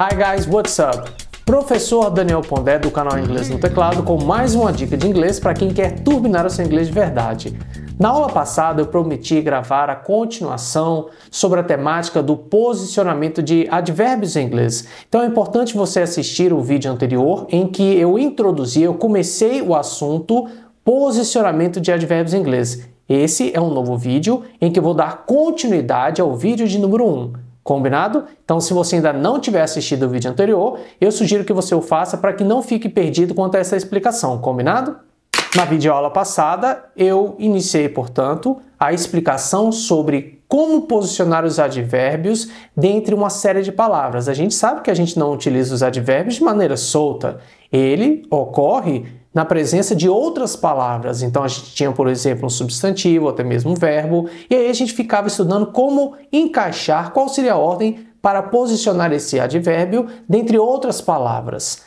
Hi guys, what's up? Professor Daniel Pondé do canal Inglês no Teclado com mais uma dica de inglês para quem quer turbinar o seu inglês de verdade. Na aula passada eu prometi gravar a continuação sobre a temática do posicionamento de advérbios em inglês. Então é importante você assistir o vídeo anterior em que eu introduzi, eu comecei o assunto posicionamento de advérbios em inglês. Esse é um novo vídeo em que eu vou dar continuidade ao vídeo de número 1. Combinado? Então, se você ainda não tiver assistido o vídeo anterior, eu sugiro que você o faça para que não fique perdido quanto a essa explicação. Combinado? Na videoaula passada, eu iniciei, portanto, a explicação sobre como posicionar os advérbios dentre uma série de palavras. A gente sabe que a gente não utiliza os advérbios de maneira solta. Ele ocorre na presença de outras palavras. Então a gente tinha, por exemplo, um substantivo, até mesmo um verbo, e aí a gente ficava estudando como encaixar, qual seria a ordem para posicionar esse advérbio dentre outras palavras.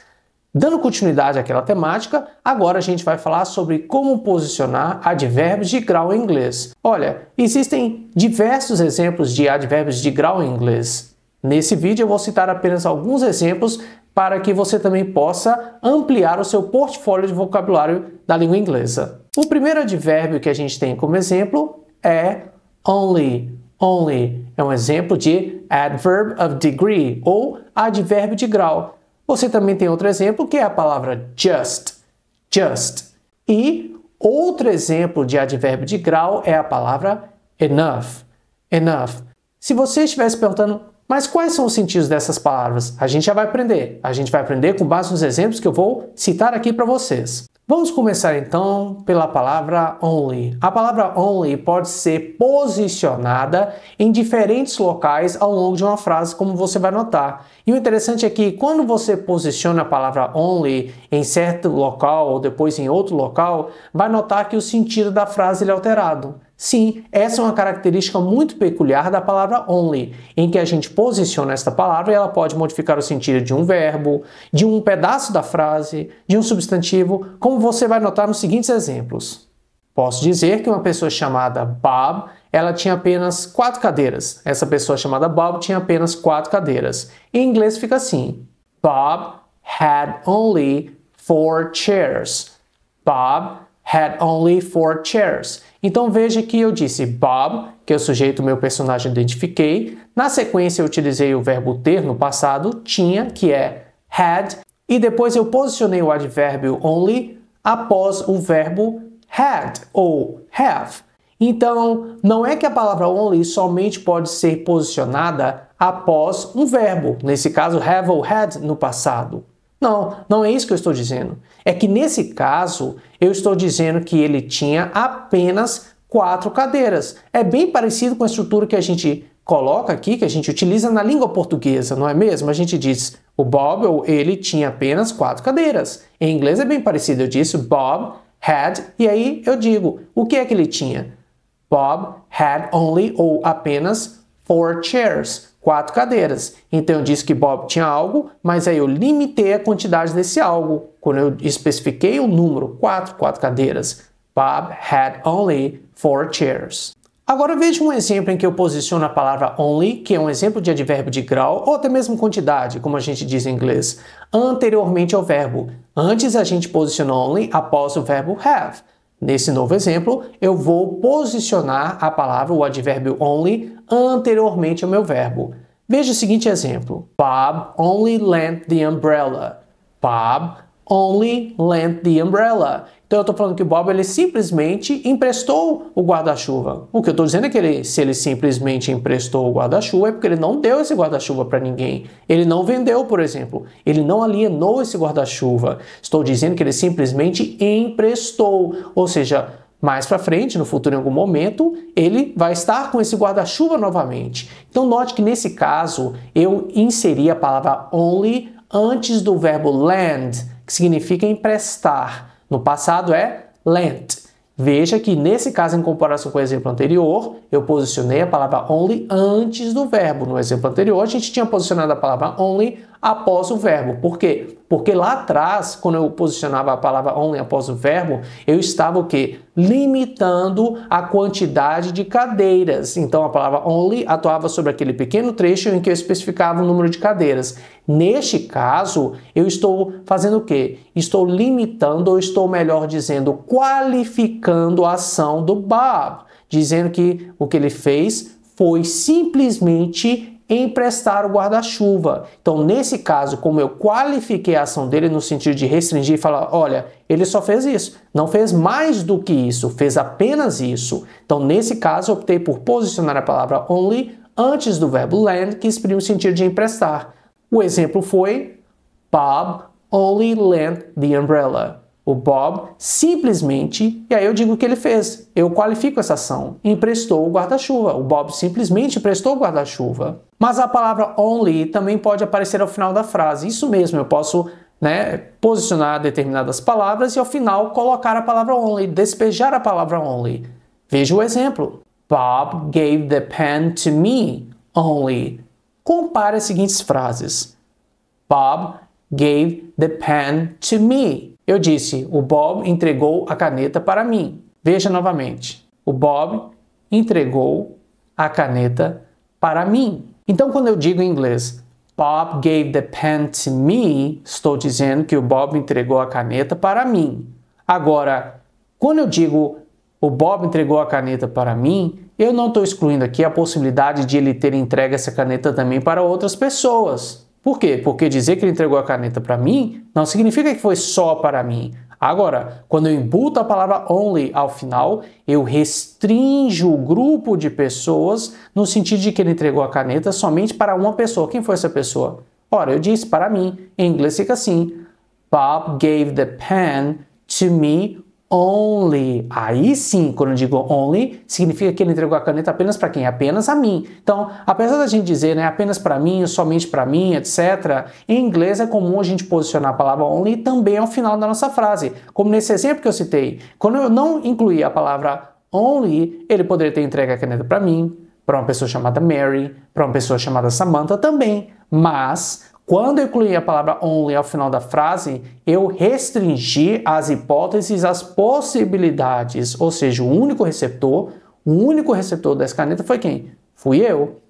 Dando continuidade àquela temática, agora a gente vai falar sobre como posicionar advérbios de grau em inglês. Olha, existem diversos exemplos de advérbios de grau em inglês. Nesse vídeo eu vou citar apenas alguns exemplos para que você também possa ampliar o seu portfólio de vocabulário da língua inglesa. O primeiro advérbio que a gente tem como exemplo é only. Only é um exemplo de adverb of degree ou advérbio de grau. Você também tem outro exemplo que é a palavra just. Just. E outro exemplo de advérbio de grau é a palavra enough. Enough. Se você estivesse perguntando mas quais são os sentidos dessas palavras? A gente já vai aprender. A gente vai aprender com base nos exemplos que eu vou citar aqui para vocês. Vamos começar então pela palavra only. A palavra only pode ser posicionada em diferentes locais ao longo de uma frase, como você vai notar. E o interessante é que quando você posiciona a palavra only em certo local ou depois em outro local, vai notar que o sentido da frase é alterado. Sim, essa é uma característica muito peculiar da palavra only, em que a gente posiciona esta palavra e ela pode modificar o sentido de um verbo, de um pedaço da frase, de um substantivo, como você vai notar nos seguintes exemplos. Posso dizer que uma pessoa chamada Bob, ela tinha apenas quatro cadeiras. Essa pessoa chamada Bob tinha apenas quatro cadeiras. Em inglês fica assim: Bob had only four chairs. Bob had only four chairs. Então veja que eu disse Bob, que é o sujeito meu personagem identifiquei. Na sequência eu utilizei o verbo ter no passado, tinha, que é had, e depois eu posicionei o advérbio only após o verbo had ou have. Então, não é que a palavra only somente pode ser posicionada após um verbo, nesse caso have ou had no passado. Não, não é isso que eu estou dizendo. É que nesse caso, eu estou dizendo que ele tinha apenas quatro cadeiras. É bem parecido com a estrutura que a gente coloca aqui, que a gente utiliza na língua portuguesa, não é mesmo? A gente diz o Bob, ou ele tinha apenas quatro cadeiras. Em inglês é bem parecido, eu disse Bob had, e aí eu digo, o que é que ele tinha? Bob had only, ou apenas, four chairs quatro cadeiras. Então eu disse que Bob tinha algo, mas aí eu limitei a quantidade desse algo. Quando eu especifiquei o número quatro, quatro cadeiras, Bob had only four chairs. Agora veja um exemplo em que eu posiciono a palavra only, que é um exemplo de advérbio de grau ou até mesmo quantidade, como a gente diz em inglês, anteriormente ao verbo. Antes a gente posicionou only após o verbo have. Nesse novo exemplo, eu vou posicionar a palavra, o advérbio only, anteriormente ao meu verbo. Veja o seguinte exemplo: Bob only lent the umbrella. Bob only lent the umbrella. Então eu estou falando que o Bob ele simplesmente emprestou o guarda-chuva. O que eu estou dizendo é que ele, se ele simplesmente emprestou o guarda-chuva é porque ele não deu esse guarda-chuva para ninguém. Ele não vendeu, por exemplo. Ele não alienou esse guarda-chuva. Estou dizendo que ele simplesmente emprestou, ou seja, mais para frente, no futuro, em algum momento, ele vai estar com esse guarda-chuva novamente. Então, note que nesse caso eu inseri a palavra only antes do verbo lend que significa emprestar. No passado é lent. Veja que nesse caso, em comparação com o exemplo anterior, eu posicionei a palavra only antes do verbo. No exemplo anterior, a gente tinha posicionado a palavra only após o verbo. Por quê? Porque lá atrás, quando eu posicionava a palavra only após o verbo, eu estava o quê? Limitando a quantidade de cadeiras. Então a palavra only atuava sobre aquele pequeno trecho em que eu especificava o número de cadeiras. Neste caso, eu estou fazendo o quê? Estou limitando, ou estou melhor dizendo, qualificando a ação do Bob, dizendo que o que ele fez foi simplesmente emprestar o guarda-chuva. Então, nesse caso, como eu qualifiquei a ação dele no sentido de restringir e falar, olha, ele só fez isso, não fez mais do que isso, fez apenas isso. Então, nesse caso, optei por posicionar a palavra only antes do verbo lend, que exprime o sentido de emprestar. O exemplo foi Bob only lent the umbrella o Bob simplesmente, e aí eu digo o que ele fez, eu qualifico essa ação, emprestou o guarda-chuva. O Bob simplesmente emprestou o guarda-chuva. Mas a palavra only também pode aparecer ao final da frase. Isso mesmo, eu posso né, posicionar determinadas palavras e ao final colocar a palavra only, despejar a palavra only. Veja o exemplo. Bob gave the pen to me only. Compare as seguintes frases. Bob gave the pen to me eu disse: o Bob entregou a caneta para mim. Veja novamente. O Bob entregou a caneta para mim. Então, quando eu digo em inglês Bob gave the pen to me, estou dizendo que o Bob entregou a caneta para mim. Agora, quando eu digo o Bob entregou a caneta para mim, eu não estou excluindo aqui a possibilidade de ele ter entregue essa caneta também para outras pessoas. Por quê? Porque dizer que ele entregou a caneta para mim não significa que foi só para mim. Agora, quando eu imputo a palavra only ao final, eu restringo o grupo de pessoas no sentido de que ele entregou a caneta somente para uma pessoa. Quem foi essa pessoa? Ora, eu disse para mim. Em inglês fica assim: Bob gave the pen to me only. Aí sim, quando eu digo only, significa que ele entregou a caneta apenas para quem? Apenas a mim. Então, apesar da gente dizer, né, apenas para mim, somente para mim, etc, em inglês é comum a gente posicionar a palavra only também ao final da nossa frase. Como nesse exemplo que eu citei, quando eu não incluí a palavra only, ele poderia ter entregue a caneta para mim, para uma pessoa chamada Mary, para uma pessoa chamada Samantha também, mas quando eu incluí a palavra only ao final da frase, eu restringi as hipóteses as possibilidades, ou seja, o único receptor, o único receptor dessa caneta foi quem? Fui eu.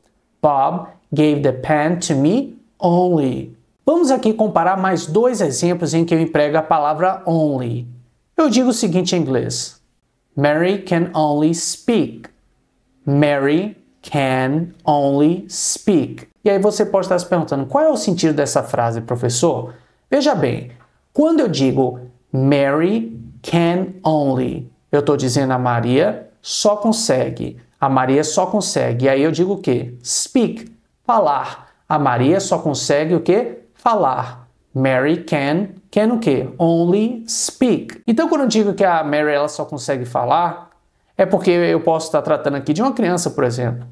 Bob gave the pen to me only. Vamos aqui comparar mais dois exemplos em que eu emprego a palavra only. Eu digo o seguinte em inglês: Mary can only speak. Mary can only speak. E aí você pode estar se perguntando: qual é o sentido dessa frase, professor? Veja bem, quando eu digo Mary can only, eu estou dizendo a Maria só consegue. A Maria só consegue. E aí eu digo o quê? Speak, falar. A Maria só consegue o quê? Falar. Mary can, can o quê? Only speak. Então quando eu digo que a Mary ela só consegue falar, é porque eu posso estar tratando aqui de uma criança, por exemplo.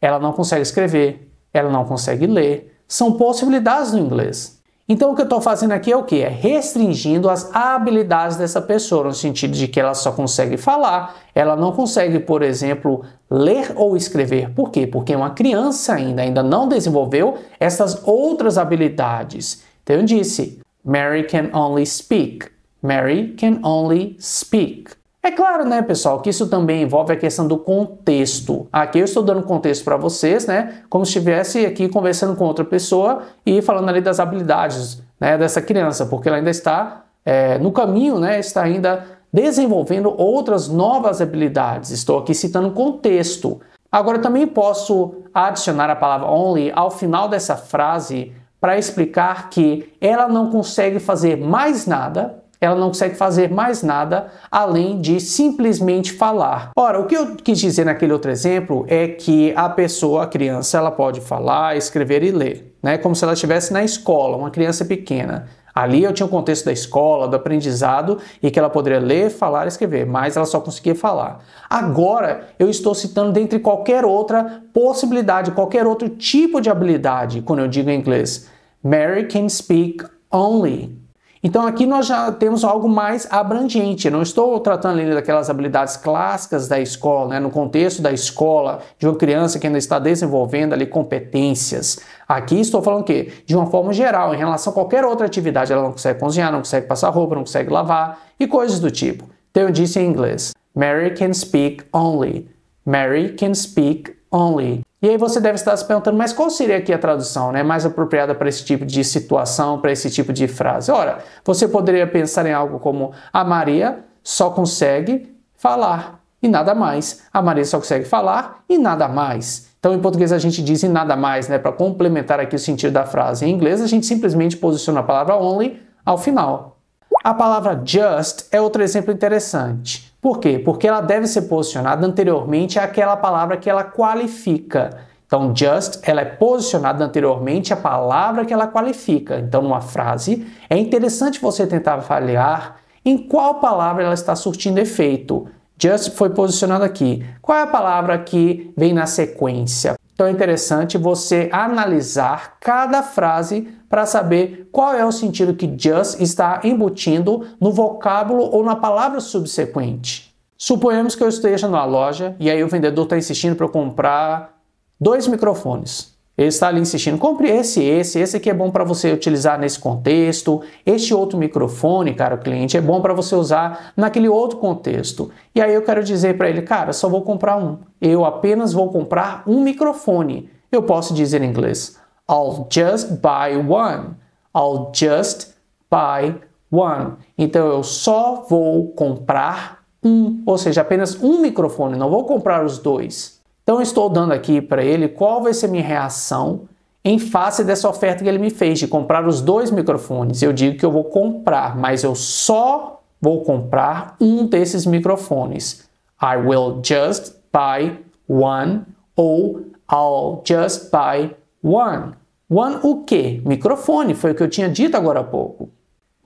Ela não consegue escrever, ela não consegue ler. São possibilidades no inglês. Então o que eu estou fazendo aqui é o quê? É restringindo as habilidades dessa pessoa, no sentido de que ela só consegue falar, ela não consegue, por exemplo, ler ou escrever. Por quê? Porque uma criança ainda, ainda não desenvolveu essas outras habilidades. Então eu disse, Mary can only speak. Mary can only speak. É claro, né, pessoal, que isso também envolve a questão do contexto. Aqui eu estou dando contexto para vocês, né, como se estivesse aqui conversando com outra pessoa e falando ali das habilidades né, dessa criança, porque ela ainda está é, no caminho, né, está ainda desenvolvendo outras novas habilidades. Estou aqui citando contexto. Agora, também posso adicionar a palavra only ao final dessa frase para explicar que ela não consegue fazer mais nada ela não consegue fazer mais nada além de simplesmente falar. Ora, o que eu quis dizer naquele outro exemplo é que a pessoa, a criança, ela pode falar, escrever e ler, né? Como se ela estivesse na escola, uma criança pequena. Ali eu tinha o contexto da escola, do aprendizado e que ela poderia ler, falar, e escrever, mas ela só conseguia falar. Agora eu estou citando dentre qualquer outra possibilidade, qualquer outro tipo de habilidade, quando eu digo em inglês. Mary can speak only então aqui nós já temos algo mais abrangente. Eu não estou tratando ainda daquelas habilidades clássicas da escola, né? no contexto da escola, de uma criança que ainda está desenvolvendo ali competências. Aqui estou falando o quê? De uma forma geral, em relação a qualquer outra atividade, ela não consegue cozinhar, não consegue passar roupa, não consegue lavar e coisas do tipo. Então eu disse em inglês: Mary can speak only. Mary can speak only. E aí você deve estar se perguntando, mas qual seria aqui a tradução né, mais apropriada para esse tipo de situação, para esse tipo de frase? Ora, você poderia pensar em algo como a Maria só consegue falar e nada mais. A Maria só consegue falar e nada mais. Então, em português, a gente diz e nada mais, né, para complementar aqui o sentido da frase. Em inglês, a gente simplesmente posiciona a palavra only ao final. A palavra just é outro exemplo interessante. Por quê? Porque ela deve ser posicionada anteriormente àquela palavra que ela qualifica. Então, just, ela é posicionada anteriormente à palavra que ela qualifica. Então, numa frase, é interessante você tentar avaliar em qual palavra ela está surtindo efeito. Just foi posicionado aqui. Qual é a palavra que vem na sequência? Então é interessante você analisar cada frase para saber qual é o sentido que just está embutindo no vocábulo ou na palavra subsequente. Suponhamos que eu esteja numa loja e aí o vendedor está insistindo para eu comprar dois microfones. Ele está ali insistindo, compre esse, esse, esse aqui é bom para você utilizar nesse contexto, este outro microfone, cara, o cliente, é bom para você usar naquele outro contexto. E aí eu quero dizer para ele, cara, só vou comprar um. Eu apenas vou comprar um microfone. Eu posso dizer em inglês, I'll just buy one. I'll just buy one. Então eu só vou comprar um, ou seja, apenas um microfone, não vou comprar os dois. Então eu estou dando aqui para ele qual vai ser a minha reação em face dessa oferta que ele me fez de comprar os dois microfones. Eu digo que eu vou comprar, mas eu só vou comprar um desses microfones. I will just buy one ou I'll just buy one. One o quê? Microfone, foi o que eu tinha dito agora há pouco.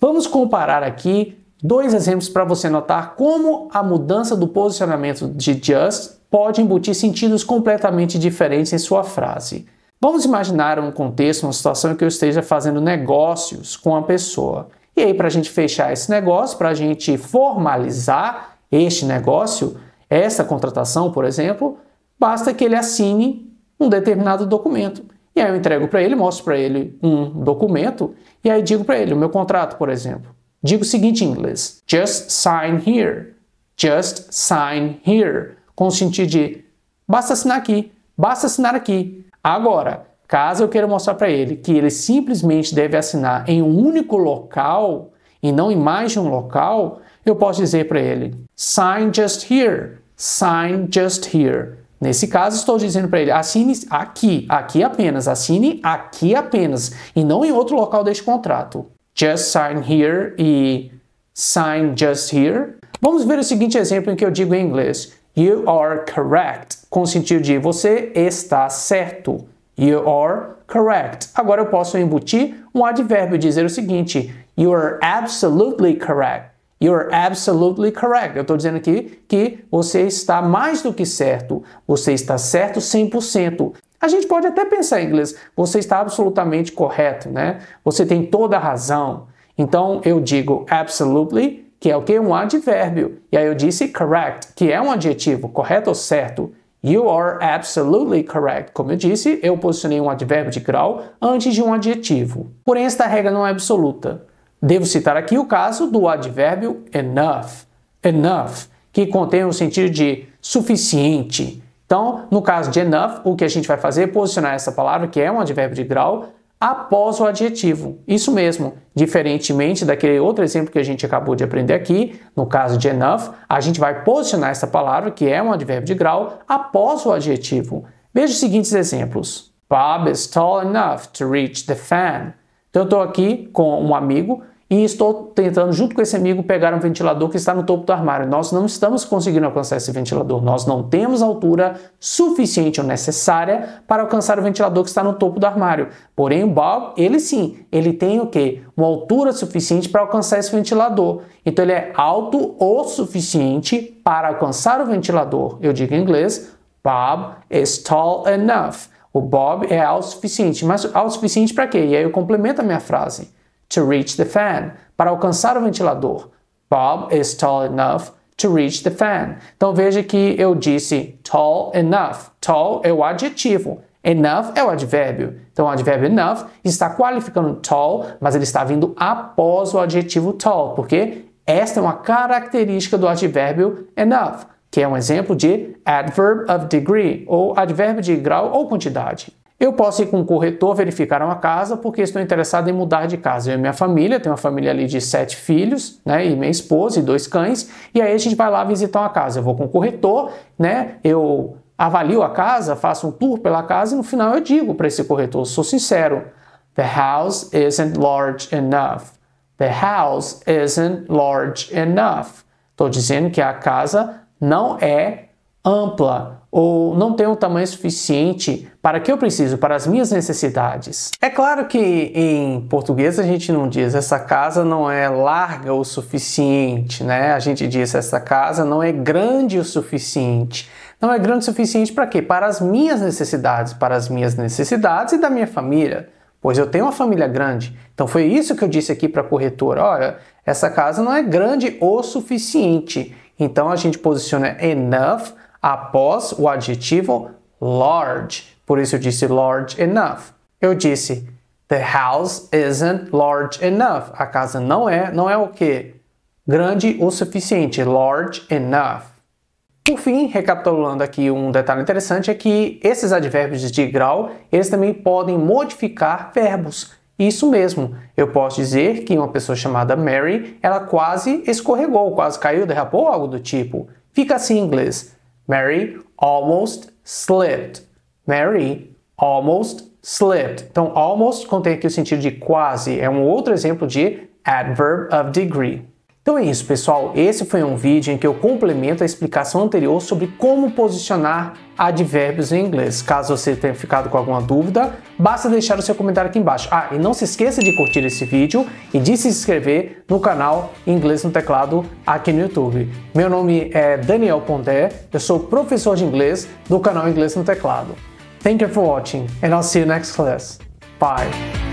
Vamos comparar aqui dois exemplos para você notar como a mudança do posicionamento de just pode embutir sentidos completamente diferentes em sua frase. Vamos imaginar um contexto, uma situação em que eu esteja fazendo negócios com a pessoa. E aí, para a gente fechar esse negócio, para a gente formalizar este negócio, essa contratação, por exemplo, basta que ele assine um determinado documento. E aí eu entrego para ele, mostro para ele um documento e aí digo para ele o meu contrato, por exemplo. Digo o seguinte em inglês: Just sign here. Just sign here com o sentido de basta assinar aqui, basta assinar aqui. Agora, caso eu queira mostrar para ele que ele simplesmente deve assinar em um único local e não em mais de um local, eu posso dizer para ele sign just here, sign just here. Nesse caso, estou dizendo para ele: assine aqui, aqui apenas, assine aqui apenas, e não em outro local deste contrato. Just sign here e sign just here. Vamos ver o seguinte exemplo em que eu digo em inglês: You are correct. Com o sentido de você está certo. You are correct. Agora eu posso embutir um advérbio e dizer o seguinte: You are absolutely correct. You are absolutely correct. Eu estou dizendo aqui que você está mais do que certo. Você está certo 100%. A gente pode até pensar em inglês, você está absolutamente correto, né? Você tem toda a razão. Então eu digo absolutely que é o que? Um advérbio. E aí eu disse correct, que é um adjetivo, correto ou certo. You are absolutely correct. Como eu disse, eu posicionei um advérbio de grau antes de um adjetivo. Porém, esta regra não é absoluta. Devo citar aqui o caso do advérbio enough. Enough, que contém o sentido de suficiente. Então, no caso de enough, o que a gente vai fazer é posicionar essa palavra, que é um advérbio de grau, após o adjetivo. Isso mesmo, diferentemente daquele outro exemplo que a gente acabou de aprender aqui, no caso de enough, a gente vai posicionar essa palavra, que é um advérbio de grau, após o adjetivo. Veja os seguintes exemplos. Bob is tall enough to reach the fan. Então eu estou aqui com um amigo e estou tentando, junto com esse amigo, pegar um ventilador que está no topo do armário. Nós não estamos conseguindo alcançar esse ventilador, nós não temos altura suficiente ou necessária para alcançar o ventilador que está no topo do armário. Porém, o Bob, ele sim, ele tem o quê? Uma altura suficiente para alcançar esse ventilador. Então, ele é alto o suficiente para alcançar o ventilador. Eu digo em inglês, Bob is tall enough. O Bob é alto o suficiente, mas alto o suficiente para quê? E aí eu complemento a minha frase to reach the fan. Para alcançar o ventilador. Bob is tall enough to reach the fan. Então veja que eu disse tall enough. Tall é o adjetivo. Enough é o advérbio. Então, o advérbio enough está qualificando tall, mas ele está vindo após o adjetivo tall, porque esta é uma característica do advérbio enough, que é um exemplo de adverb of degree, ou advérbio de grau ou quantidade. Eu posso ir com um corretor verificar uma casa porque estou interessado em mudar de casa. Eu e minha família, tenho uma família ali de sete filhos, né? E minha esposa e dois cães. E aí a gente vai lá visitar uma casa. Eu vou com o corretor, né? Eu avalio a casa, faço um tour pela casa e no final eu digo para esse corretor, sou sincero, the house isn't large enough. The house isn't large enough. Estou dizendo que a casa não é ampla ou não tenho o tamanho suficiente para que eu preciso, para as minhas necessidades. É claro que em português a gente não diz essa casa não é larga o suficiente, né? A gente diz essa casa não é grande o suficiente. Não é grande o suficiente para quê? Para as minhas necessidades, para as minhas necessidades e da minha família pois eu tenho uma família grande. Então foi isso que eu disse aqui para a corretora: olha, essa casa não é grande o suficiente. Então a gente posiciona enough após o adjetivo large. Por isso eu disse large enough. Eu disse the house isn't large enough. A casa não é, não é o que grande o suficiente, large enough. Por fim, recapitulando aqui um detalhe interessante é que esses advérbios de grau, eles também podem modificar verbos. Isso mesmo, eu posso dizer que uma pessoa chamada Mary, ela quase escorregou, quase caiu, derrapou, algo do tipo. Fica assim em inglês. Mary almost slipped. Mary almost slipped. Então, almost contém aqui o sentido de quase. É um outro exemplo de adverb of degree. Então é isso, pessoal. Esse foi um vídeo em que eu complemento a explicação anterior sobre como posicionar advérbios em inglês. Caso você tenha ficado com alguma dúvida, basta deixar o seu comentário aqui embaixo. Ah, e não se esqueça de curtir esse vídeo e de se inscrever no canal Inglês no Teclado aqui no YouTube. Meu nome é Daniel Pondé, eu sou professor de inglês do canal Inglês no Teclado. Thank you for watching and I'll see you next class. Bye.